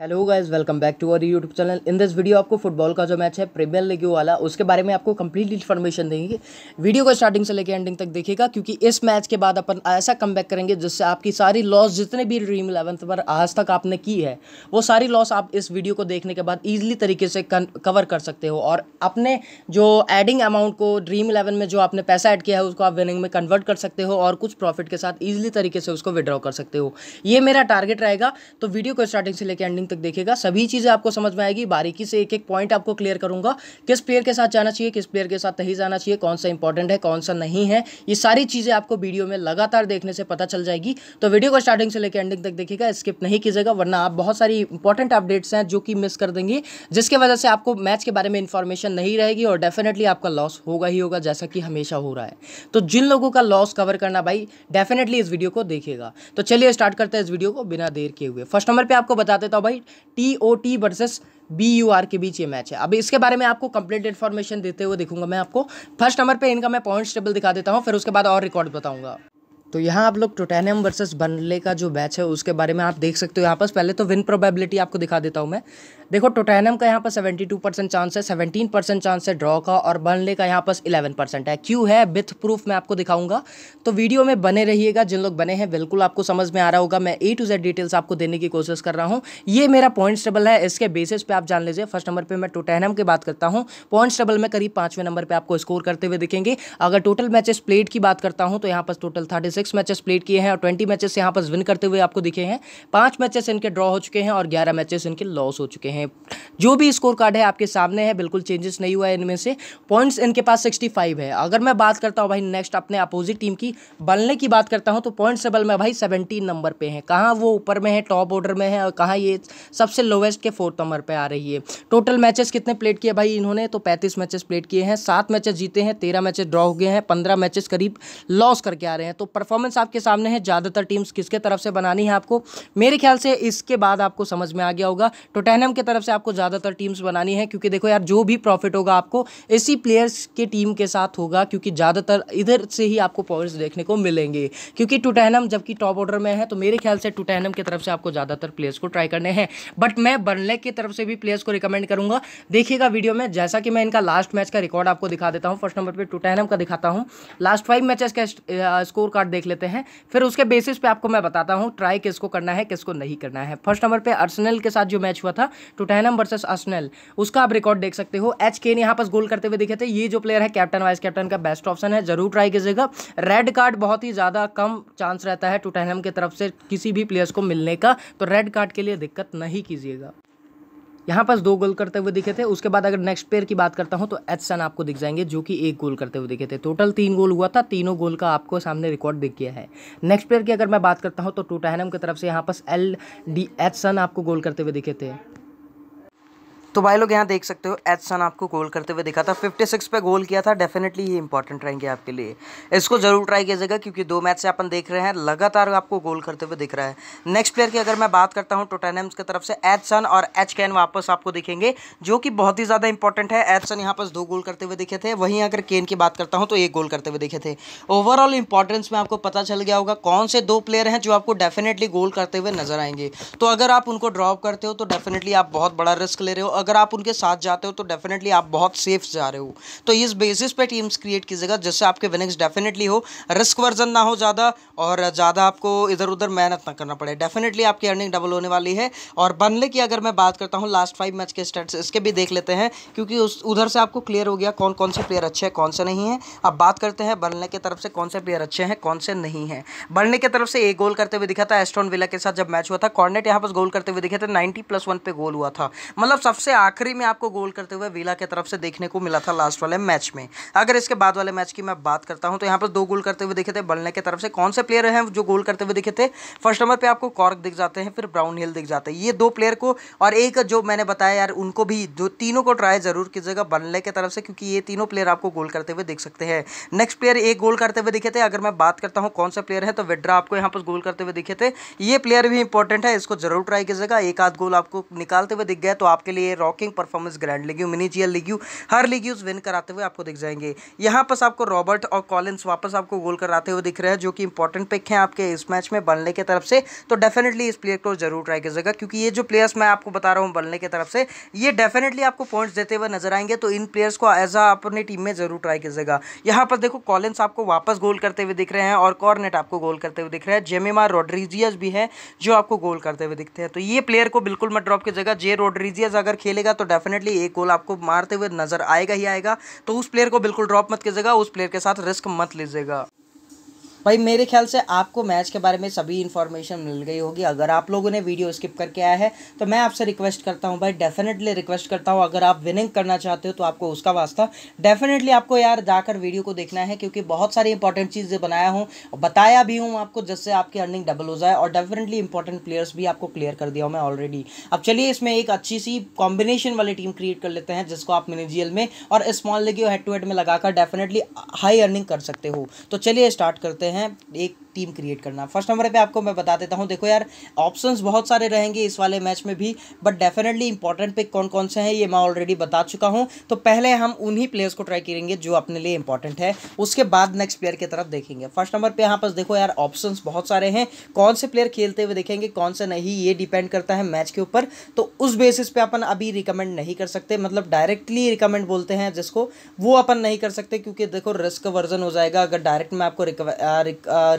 hello guys welcome back to our YouTube channel in this video आपको football का जो match है premiere league वाला उसके बारे में आपको कंप्लीट इन्फॉर्मेशन देंगे वीडियो को स्टार्टिंग से लेकर एंडिंग तक देखिएगा क्योंकि इस मैच के बाद अपन ऐसा कम बैक करेंगे जिससे आपकी सारी लॉस जितने भी ड्रीम इलेवंथ पर आज तक आपने की है वो सारी लॉस आप इस वीडियो को देखने के बाद ईजिली तरीके से कवर कर सकते हो और अपने जो एडिंग अमाउंट को ड्रीम इलेवन में जो आपने पैसा ऐड किया है उसको आप विनिंग में कन्वर्ट कर सकते हो और कुछ प्रॉफिट के साथ ईजिली तरीके से उसको विड्रॉ कर सकते हो ये मेरा टारगेट रहेगा तो वीडियो को स्टार्टिंग से लेकर एंडिंग एंडिंग तक देखिएगा सभी चीज़ें आपको समझ में आएगी बारीकी से एक एक पॉइंट आपको क्लियर करूंगा किस प्लेयर के साथ जाना चाहिए किस प्लेयर के साथ नहीं जाना चाहिए कौन सा इंपॉर्टेंट है कौन सा नहीं है ये सारी चीज़ें आपको वीडियो में लगातार देखने से पता चल जाएगी तो वीडियो को स्टार्टिंग से लेकर एंडिंग तक देखिएगा स्किप नहीं कीजिएगा वरना आप बहुत सारी इंपॉर्टेंट अपडेट्स हैं जो कि मिस कर देंगे जिसके वजह से आपको मैच के बारे में इंफॉर्मेशन नहीं रहेगी और डेफिनेटली आपका लॉस होगा ही होगा जैसा कि हमेशा हो रहा है तो जिन लोगों का लॉस कवर करना भाई डेफिनेटली इस वीडियो को देखेगा तो चलिए स्टार्ट करते हैं इस वीडियो को बिना देर किए हुए फर्स्ट नंबर पे आपको बता देता तो हूँ भाई right T O T versus B U R के बीच ये मैच है अब इसके बारे में आपको कंप्लीट इन्फॉर्मेशन देते हुए देखूंगा मैं आपको फर्स्ट नंबर पे इनका मैं पॉइंट्स टेबल दिखा देता हूँ फिर उसके बाद और रिकॉर्ड बताऊंगा तो यहाँ आप लोग टोटेनियम वर्सेस बनले का जो बैच है उसके बारे में आप देख सकते हो यहाँ पर पहले तो विन प्रोबेबिलिटी आपको दिखा देता हूँ मैं देखो टोटेनम का यहाँ पर 72 परसेंट चांस है 17 परसेंट चांस है ड्रॉ का और बनले का यहाँ पर 11 परसेंट है क्यों है बिथ प्रूफ मैं आपको दिखाऊंगा तो वीडियो में बने रहिएगा जिन लोग बने हैं बिल्कुल आपको समझ में आ रहा होगा मैं ए टू जेड डिटेल्स आपको देने की कोशिश कर रहा हूँ ये मेरा पॉइंट्स टेबल है इसके बेसिस पर आप जान लीजिए फर्स्ट नंबर पर मैं टोटेनम की बात करता हूँ पॉइंट्स टेबल में करीब पाँचवें नंबर पर आपको स्कोर करते हुए दिखेंगे अगर टोटल मैचेस प्लेट की बात करता हूँ तो यहाँ पर total thirty six matches played किए हैं और ट्वेंटी मैचेस यहाँ पर विन करते हुए आपको दिखे हैं पांच मैचेस इनके ड्रॉ हो चुके हैं और ग्यारह मैचेस इनके लॉस हो चुके हैं जो भी स्कोर कार्ड है आपके सामने है बिल्कुल चेंजेस नहीं हुआ है इनमें से पॉइंट्स इनके पास सिक्सटी फाइव है अगर मैं बात करता हूँ भाई नेक्स्ट अपने अपोजिट टीम की बनने की बात करता हूँ तो पॉइंट टेबल में भाई सेवनटीन नंबर पर है कहाँ वो ऊपर में है टॉप ऑर्डर में है और कहाँ ये सबसे लोवेस्ट के फोर्थ नंबर पर आ रही है टोटल मैचेस कितने प्लेट किए भाई इन्होंने तो पैंतीस मैचेस प्लेट किए हैं सात मैचेस जीते हैं तेरह मैचेस ड्रॉ हो गए हैं पंद्रह मैचेस करीब लॉस करके आ रहे हैं तो पर परफॉर्मेंस आपके सामने है ज़्यादातर टीम्स किसके तरफ से बनानी है आपको मेरे ख्याल से इसके बाद आपको समझ में आ गया होगा टोटेनम के तरफ से आपको ज़्यादातर टीम्स बनानी है क्योंकि देखो यार जो भी प्रॉफिट होगा आपको इसी प्लेयर्स के टीम के साथ होगा क्योंकि ज़्यादातर इधर से ही आपको पॉइंट्स देखने को मिलेंगे क्योंकि टूटेनम जबकि टॉप ऑर्डर में है तो मेरे ख्याल से टूटेनम की तरफ से आपको ज़्यादातर प्लेयर्स को ट्राई करने हैं बट मैं बर्नलेक की तरफ से भी प्लेयर्स को रिकमेंड करूँगा देखिएगा वीडियो में जैसा कि मैं इनका लास्ट मैच का रिकॉर्ड आपको दिखा देता हूँ फर्स्ट नंबर पर टूटेनम का दिखाता हूँ लास्ट फाइव मैचेस का स्कोर कार्ड देख लेते हैं फिर उसके बेसिस पे आपको मैं बताता हूँ ट्राई किसको करना है किसको नहीं करना है फर्स्ट नंबर पे अर्सनल के साथ जो मैच हुआ था टूटैनम वर्सेस अर्सनल उसका आप रिकॉर्ड देख सकते हो एच केन यहाँ पर गोल करते हुए दिखे थे ये जो प्लेयर है कैप्टन वाइस कैप्टन का बेस्ट ऑप्शन है जरूर ट्राई कीजिएगा रेड कार्ड बहुत ही ज़्यादा कम चांस रहता है टूटैनम की तरफ से किसी भी प्लेयर्स को मिलने का तो रेड कार्ड के लिए दिक्कत नहीं कीजिएगा यहाँ पास दो गोल करते हुए दिखे थे उसके बाद अगर नेक्स्ट पेयर की बात करता हूँ तो एच सन आपको दिख जाएंगे जो कि एक गोल करते हुए दिखे थे टोटल तीन गोल हुआ था तीनों गोल का आपको सामने रिकॉर्ड दिख गया है नेक्स्ट पेयर की अगर मैं बात करता हूँ तो टूटाहनम की तरफ से यहाँ पास एल डी एच सन आपको गोल करते हुए दिखे थे तो भाई लोग यहाँ देख सकते हो एथसन आपको गोल करते हुए दिखा था 56 पे गोल किया था डेफिनेटली ये इंपॉर्टेंट रहेंगे आपके लिए इसको जरूर ट्राई कीजिएगा क्योंकि दो मैच से अपन देख रहे हैं लगातार आपको गोल करते हुए दिख रहा है नेक्स्ट प्लेयर की अगर मैं बात करता हूँ टोटेनम्स की तरफ से एथसन और एच कैन वापस आपको दिखेंगे जो कि बहुत ही ज़्यादा इंपॉर्टेंट है एथसन यहाँ पर दो गोल करते हुए दिखे थे वहीं अगर केन की बात करता हूँ तो एक गोल करते हुए दिखे थे ओवरऑल इंपॉर्टेंस में आपको पता चल गया होगा कौन से दो प्लेयर हैं जो आपको डेफिनेटली गोल करते हुए नजर आएंगे तो अगर आप उनको ड्रॉप करते हो तो डेफिनेटली आप बहुत बड़ा रिस्क ले रहे हो अगर आप उनके साथ जाते हो तो डेफिनेटली आप बहुत सेफ जा रहे हो तो इस बेसिस पे टीम्स क्रिएट कीजिएगा जिससे आपके विनिंग्स डेफिनेटली हो रिस्क वर्जन ना हो ज़्यादा और ज़्यादा आपको इधर उधर मेहनत ना करना पड़े डेफिनेटली आपकी अर्निंग डबल होने वाली है और बनले की अगर मैं बात करता हूँ लास्ट फाइव मैच के स्टेट्स इसके भी देख लेते हैं क्योंकि उस उधर से आपको क्लियर हो गया कौन कौन से प्लेयर अच्छे हैं कौन से नहीं है अब बात करते हैं बनने की तरफ से कौन से प्लेयर अच्छे हैं कौन से नहीं हैं बनने की तरफ से एक गोल करते हुए दिखा था एस्ट्रॉन विला के साथ जब मैच हुआ था कॉर्नेट यहाँ पर गोल करते हुए दिखे थे नाइनटी प्लस वन पे गोल हुआ था मतलब सबसे आखिरी में आपको गोल करते हुए वीला की तरफ से देखने को मिला था लास्ट वाले मैच में अगर इसके बाद वाले मैच की मैं बात करता हूं तो यहां पर दो गोल करते हुए दिखे थे बल्ले की तरफ से कौन से प्लेयर हैं जो गोल करते हुए दिखे थे फर्स्ट नंबर पर आपको कॉर्क दिख जाते हैं फिर ब्राउन हिल दिख जाते हैं ये दो प्लेयर को और एक जो मैंने बताया यार उनको भी जो तीनों को ट्राई जरूर कीजिएगा बल्ले की तरफ से क्योंकि ये तीनों प्लेयर आपको गोल करते हुए देख सकते हैं नेक्स्ट प्लेयर एक गोल करते हुए दिखे थे अगर मैं बात करता हूँ कौन सा प्लेयर है तो विड्रा आपको यहाँ पर गोल करते हुए दिखे थे ये प्लेयर भी इंपॉर्टेंट है इसको जरूर ट्राई कीजिएगा एक आध गोल आपको निकालते हुए दिख गया तो आपके लिए रॉकिंग परफॉर्मेंस ग्रैंड लीग्यू मिनीजियल लीग्यू हर लीग्यूज विन कराते हुए आपको दिख जाएंगे यहाँ पर आपको रॉबर्ट और कॉलिन्स वापस आपको गोल कराते हुए दिख रहे हैं जो कि इंपॉर्टेंट पिक है आपके इस मैच में बनने की तरफ से तो डेफिनेटली इस प्लेयर को जरूर ट्राई कीजिएगा क्योंकि ये जो प्लेयर्स मैं आपको बता रहा हूँ बनने की तरफ से ये डेफिनेटली आपको पॉइंट्स देते हुए नजर आएंगे तो इन प्लेयर्स को एज आ अपनी टीम में जरूर ट्राई कीजिएगा यहाँ पर देखो कॉलिन्स आपको वापस गोल करते हुए दिख रहे हैं और कॉर्नेट आपको गोल करते हुए दिख रहे हैं जेमिमा रोड्रीजियस भी है जो आपको गोल करते हुए दिखते हैं तो ये प्लेयर को बिल्कुल मत ड्रॉप कीजिएगा जे रोड्रीजियस अगर खेल खेलेगा तो डेफिनेटली एक गोल आपको मारते हुए नजर आएगा ही आएगा तो उस प्लेयर को बिल्कुल ड्रॉप मत कीजिएगा उस प्लेयर के साथ रिस्क मत लीजिएगा भाई मेरे ख्याल से आपको मैच के बारे में सभी इन्फॉर्मेशन मिल गई होगी अगर आप लोगों ने वीडियो स्किप करके आया है तो मैं आपसे रिक्वेस्ट करता हूँ भाई डेफिनेटली रिक्वेस्ट करता हूँ अगर आप विनिंग करना चाहते हो तो आपको उसका वास्ता डेफिनेटली आपको यार जाकर वीडियो को देखना है क्योंकि बहुत सारी इंपॉर्टेंट चीज़ें बनाया हूँ बताया भी हूँ आपको जिससे आपकी अर्निंग डबल हो जाए और डेफिनेटली इंपॉर्टेंट प्लेयर्स भी आपको क्लियर कर दिया हूँ मैं ऑलरेडी अब चलिए इसमें एक अच्छी सी कॉम्बिनेशन वाली टीम क्रिएट कर लेते हैं जिसको आप मिनिजियल में और स्मॉल लेगी हेड टू हेड में लगाकर डेफिनेटली हाई अर्निंग कर सकते हो तो चलिए स्टार्ट करते हैं हैं एक टीम क्रिएट करना फर्स्ट नंबर पे आपको मैं बता देता हूँ देखो यार ऑप्शंस बहुत सारे रहेंगे इस वाले मैच में भी बट डेफिनेटली इंपॉर्टेंट पिक कौन कौन से हैं ये मैं ऑलरेडी बता चुका हूँ तो पहले हम उन्हीं प्लेयर्स को ट्राई करेंगे जो अपने लिए इंपॉर्टेंट है उसके बाद नेक्स्ट प्लेयर की तरफ देखेंगे फर्स्ट नंबर पर यहाँ पर देखो यार ऑप्शन बहुत सारे हैं कौन से प्लेयर खेलते हुए देखेंगे कौन से नहीं ये डिपेंड करता है मैच के ऊपर तो उस बेसिस पे अपन अभी रिकमेंड नहीं कर सकते मतलब डायरेक्टली रिकमेंड बोलते हैं जिसको वो अपन नहीं कर सकते क्योंकि देखो रिस्क वर्जन हो जाएगा अगर डायरेक्ट मैं आपको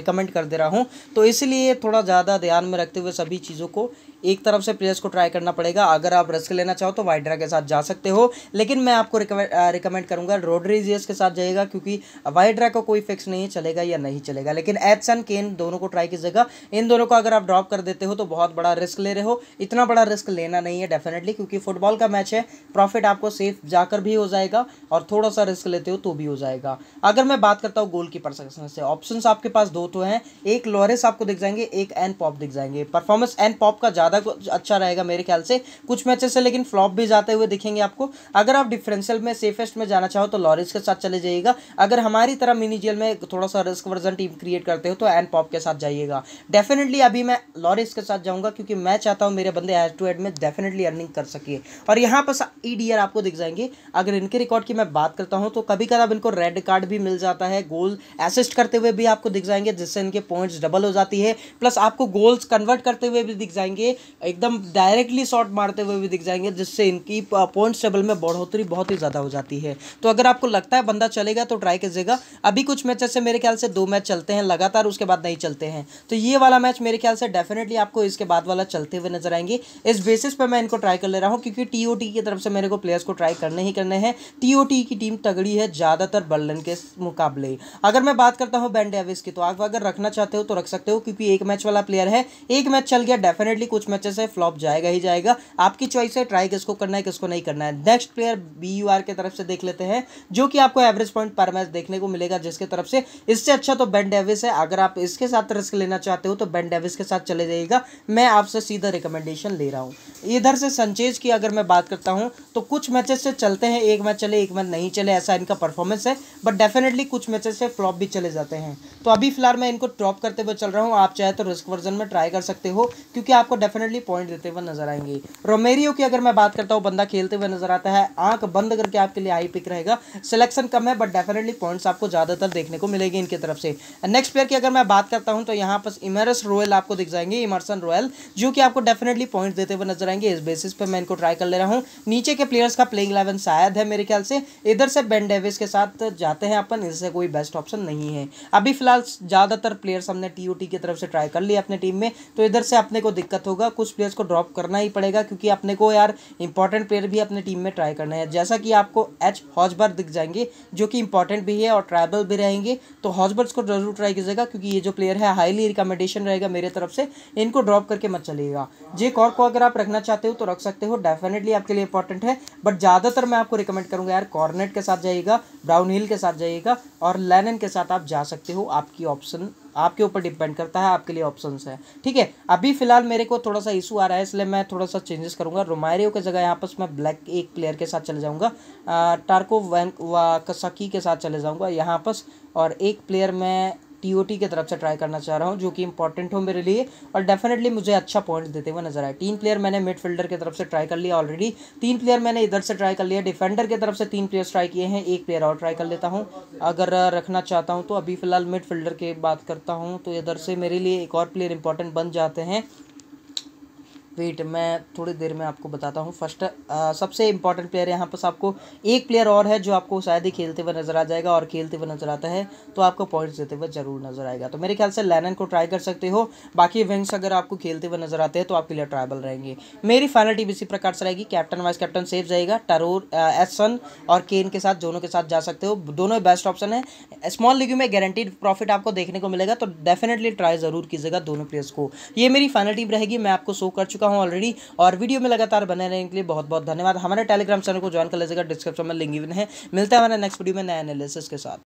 रिकमेंड कमेंट कर दे रहा हूँ तो इसलिए थोड़ा ज़्यादा ध्यान में रखते हुए सभी चीज़ों को एक तरफ से प्लेयर्स को ट्राई करना पड़ेगा अगर आप रिस्क लेना चाहो तो वाइड्रा के साथ जा सकते हो लेकिन मैं आपको रिकमेंड करूंगा रोड्रीजियस के साथ जाइएगा क्योंकि वाइड्रा का को कोई फिक्स नहीं है चलेगा या नहीं चलेगा लेकिन एथसन केन दोनों को ट्राई कीजिएगा इन दोनों को अगर आप ड्रॉप कर देते हो तो बहुत बड़ा रिस्क ले रहे हो इतना बड़ा रिस्क लेना नहीं है डेफिनेटली क्योंकि फुटबॉल का मैच है प्रॉफिट आपको सेफ जाकर भी हो जाएगा और थोड़ा सा रिस्क लेते हो तो भी हो जाएगा अगर मैं बात करता हूँ गोल कीपर से ऑप्शन आपके पास दो तो हैं एक लॉरेस आपको दिख जाएंगे एक एन पॉप दिख जाएंगे परफॉर्मेंस एन पॉप का ज़्यादा ज़्यादा अच्छा रहेगा मेरे ख्याल से कुछ मैचेस है लेकिन फ्लॉप भी जाते हुए दिखेंगे आपको अगर आप डिफरेंशियल में सेफेस्ट में जाना चाहो तो लॉरिस के साथ चले जाइएगा अगर हमारी तरह मिनी जेल में थोड़ा सा रिस्क वर्जन टीम क्रिएट करते हो तो एन पॉप के साथ जाइएगा डेफिनेटली अभी मैं लॉरिस के साथ जाऊँगा क्योंकि मैं चाहता हूँ मेरे बंदे एड टू एड में डेफिनेटली अर्निंग कर सके और यहाँ पर ई आपको दिख जाएंगे अगर इनके रिकॉर्ड की मैं बात करता हूँ तो कभी कदाब इनको रेड कार्ड भी मिल जाता है गोल असिस्ट करते हुए भी आपको दिख जाएंगे जिससे इनके पॉइंट्स डबल हो जाती है प्लस आपको गोल्स कन्वर्ट करते हुए भी दिख जाएंगे एकदम डायरेक्टली शॉर्ट मारते हुए भी दिख जाएंगे जिससे इनकी पॉइंट्स टेबल में बढ़ोतरी बहुत ही ज़्यादा हो जाती है तो अगर आपको लगता है बंदा चलेगा तो ट्राई कीजिएगा अभी कुछ मैच ऐसे मेरे ख्याल से दो मैच चलते हैं लगातार उसके बाद नहीं चलते हैं तो ये वाला मैच मेरे ख्याल से डेफिनेटली आपको इसके बाद वाला चलते हुए नजर आएंगे इस बेसिस पर मैं इनको ट्राई कर ले रहा हूँ क्योंकि टी की तरफ से मेरे को प्लेयर्स को ट्राई करने ही करने हैं टी की टीम तगड़ी है ज़्यादातर बर्लन के मुकाबले अगर मैं बात करता हूँ बैंड डेविस की तो आप अगर रखना चाहते हो तो रख सकते हो क्योंकि एक मैच वाला प्लेयर है एक मैच चल गया डेफिनेटली कुछ मैचेस है फ्लॉप जाएगा ही जाएगा आपकी चॉइस है ट्राई किसको करना है किसको नहीं करना है next player B U R के तरफ से देख लेते हैं जो कि आपको एवरेज पॉइंट पर मैच देखने को मिलेगा जिसके तरफ से इससे अच्छा तो बेन डेविस है अगर आप इसके साथ रिस्क लेना चाहते हो तो बेन डेविस के साथ चले जाइएगा मैं आपसे सीधा रिकमेंडेशन ले रहा हूँ इधर से संचेज की अगर मैं बात करता हूँ तो कुछ मैचेस से चलते हैं एक मैच चले एक मैच नहीं चले ऐसा इनका परफॉर्मेंस है बट डेफिनेटली कुछ मैचेस से फ्लॉप भी चले जाते हैं तो अभी फिलहाल मैं इनको ड्रॉप करते हुए चल रहा हूँ आप चाहे तो रिस्क वर्जन में ट्राई कर सकते हो क्योंकि आपको डेफिनेटली पॉइंट देते हुए नजर आएंगे रोमेरियो की अगर मैं बात करता हूँ बंदा खेलते हुए नजर आता है आंख बंद करके आपके लिए हाई पिक रहेगा सिलेक्शन कम है बट डेफिनेटली पॉइंट्स आपको ज़्यादातर देखने को मिलेगी इनकी तरफ से नेक्स्ट प्लेयर की अगर मैं बात करता हूँ तो यहाँ पर इमरस रोयल आपको दिख जाएंगे इमरसन रोयल जो कि आपको डेफिनेटली पॉइंट देते हुए नजर आएंगे इस बेसिस पर मैं इनको ट्राई कर ले रहा हूँ नीचे के प्लेयर्स का प्लेइंग इलेवन शायद है मेरे ख्याल से इधर से बेन डेविस के साथ जाते हैं अपन इससे कोई बेस्ट ऑप्शन नहीं है अभी फिलहाल ज़्यादातर प्लेयर्स हमने टी की तरफ से ट्राई कर लिया अपने टीम में तो इधर से अपने को दिक्कत होगा होगा कुछ प्लेयर्स को ड्रॉप करना ही पड़ेगा क्योंकि अपने को यार इंपॉर्टेंट प्लेयर भी अपने टीम में ट्राई करना है जैसा कि आपको एच हॉजबर्ग दिख जाएंगे जो कि इंपॉर्टेंट भी है और ट्राइबल भी रहेंगे तो हॉजबर्ग्स को जरूर ट्राई कीजिएगा क्योंकि ये जो प्लेयर है हाईली रिकमेंडेशन रहेगा मेरे तरफ से इनको ड्रॉप करके मत चलेगा जे कॉर को अगर आप रखना चाहते हो तो रख सकते हो डेफिनेटली आपके लिए इंपॉर्टेंट है बट ज़्यादातर मैं आपको रिकमेंड करूँगा यार कॉर्नेट के साथ जाइएगा ब्राउन हिल के साथ जाइएगा और लेनन के साथ आप जा सकते हो आपकी ऑप्शन आपके ऊपर डिपेंड करता है आपके लिए ऑप्शन है ठीक है अभी फिलहाल मेरे को थोड़ा सा इशू आ रहा है इसलिए मैं थोड़ा सा चेंजेस करूंगा रोमायरियो की जगह यहाँ पर मैं ब्लैक एक प्लेयर के साथ चले जाऊँगा टार्को वैन कसकी के साथ चले जाऊँगा यहाँ पर और एक प्लेयर मैं टी की तरफ से ट्राई करना चाह रहा हूँ जो कि इंपॉर्टेंट हो मेरे लिए और डेफिनेटली मुझे अच्छा पॉइंट देते हुए नजर आए तीन प्लेयर मैंने मिडफील्डर की तरफ से ट्राई कर लिया ऑलरेडी तीन प्लेयर मैंने इधर से ट्राई कर लिया डिफेंडर की तरफ से तीन प्लेयर्स ट्राई किए हैं एक प्लेयर और ट्राई कर लेता हूँ अगर रखना चाहता हूँ तो अभी फिलहाल मिडफील्डर की बात करता हूँ तो इधर से मेरे लिए एक और प्लेयर इंपॉर्टेंट बन जाते हैं वेट मैं थोड़ी देर में आपको बताता हूँ फर्स्ट सबसे इंपॉर्टेंट प्लेयर यहाँ पर आपको एक प्लेयर और है जो आपको शायद ही खेलते हुए नजर आ जाएगा और खेलते हुए नजर आता है तो आपको पॉइंट्स देते हुए जरूर नजर आएगा तो मेरे ख्याल से लैनन को ट्राई कर सकते हो बाकी विंग्स अगर आपको खेलते हुए नजर आते हैं तो आपके लिए ट्राइबल रहेंगे मेरी फाइनल टीम इसी प्रकार से रहेगी कैप्टन वाइस कैप्टन सेफ जाएगा टरूर एसन और केन के साथ दोनों के साथ जा सकते हो दोनों बेस्ट ऑप्शन है स्मॉल लीग में गारंटीड प्रॉफिट आपको देखने को मिलेगा तो डेफिनेटली ट्राई जरूर कीजिएगा दोनों प्लेयर्स को ये मेरी फाइनल टीम रहेगी मैं आपको शो कर चुका चुका हूँ ऑलरेडी और वीडियो में लगातार बने रहने के लिए बहुत बहुत धन्यवाद हमारे टेलीग्राम चैनल को ज्वाइन कर लीजिएगा डिस्क्रिप्शन में लिंक भी है मिलता है हमारे नेक्स्ट वीडियो में नए एनालिसिस के साथ